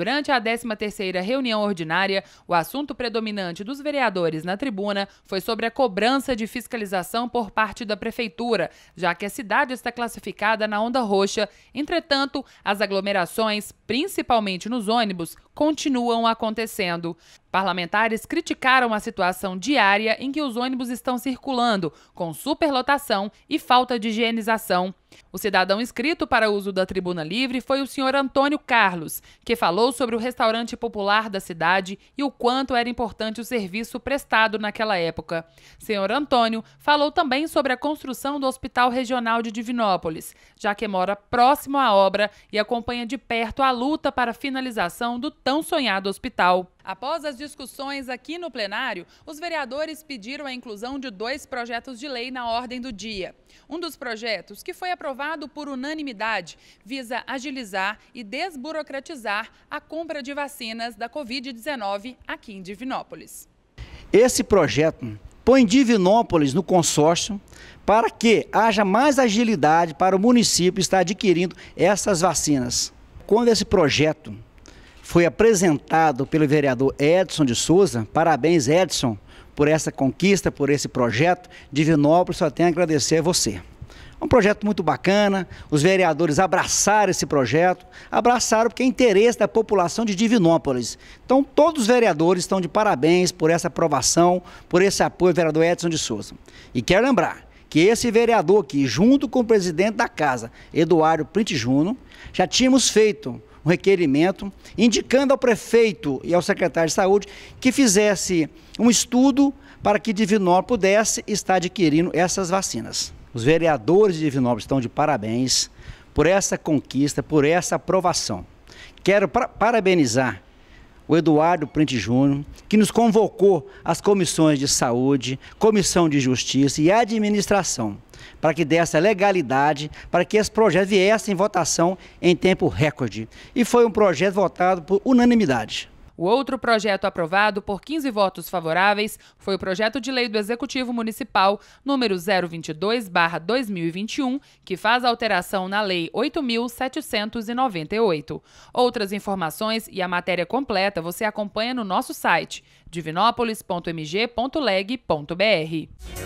Durante a 13ª reunião ordinária, o assunto predominante dos vereadores na tribuna foi sobre a cobrança de fiscalização por parte da prefeitura, já que a cidade está classificada na onda roxa. Entretanto, as aglomerações, principalmente nos ônibus, continuam acontecendo. Parlamentares criticaram a situação diária em que os ônibus estão circulando, com superlotação e falta de higienização. O cidadão inscrito para uso da tribuna livre foi o senhor Antônio Carlos, que falou sobre o restaurante popular da cidade e o quanto era importante o serviço prestado naquela época. Senhor Antônio falou também sobre a construção do Hospital Regional de Divinópolis, já que mora próximo à obra e acompanha de perto a luta para a finalização do tão sonhado hospital. Após as discussões aqui no plenário, os vereadores pediram a inclusão de dois projetos de lei na ordem do dia. Um dos projetos, que foi aprovado por unanimidade, visa agilizar e desburocratizar a compra de vacinas da Covid-19 aqui em Divinópolis. Esse projeto põe Divinópolis no consórcio para que haja mais agilidade para o município estar adquirindo essas vacinas. Quando esse projeto foi apresentado pelo vereador Edson de Souza. Parabéns, Edson, por essa conquista, por esse projeto. Divinópolis só tem a agradecer a você. É um projeto muito bacana, os vereadores abraçaram esse projeto, abraçaram porque é interesse da população de Divinópolis. Então, todos os vereadores estão de parabéns por essa aprovação, por esse apoio vereador Edson de Souza. E quero lembrar que esse vereador aqui, junto com o presidente da casa, Eduardo Print Juno, já tínhamos feito um requerimento indicando ao prefeito e ao secretário de saúde que fizesse um estudo para que Divinópolis pudesse estar adquirindo essas vacinas. Os vereadores de Divinópolis estão de parabéns por essa conquista, por essa aprovação. Quero parabenizar o Eduardo Print Júnior, que nos convocou às comissões de saúde, comissão de justiça e administração, para que desse legalidade, para que esse projeto viesse em votação em tempo recorde. E foi um projeto votado por unanimidade. O outro projeto aprovado por 15 votos favoráveis foi o projeto de lei do Executivo Municipal número 022/2021, que faz alteração na lei 8798. Outras informações e a matéria completa você acompanha no nosso site divinópolis.mg.leg.br.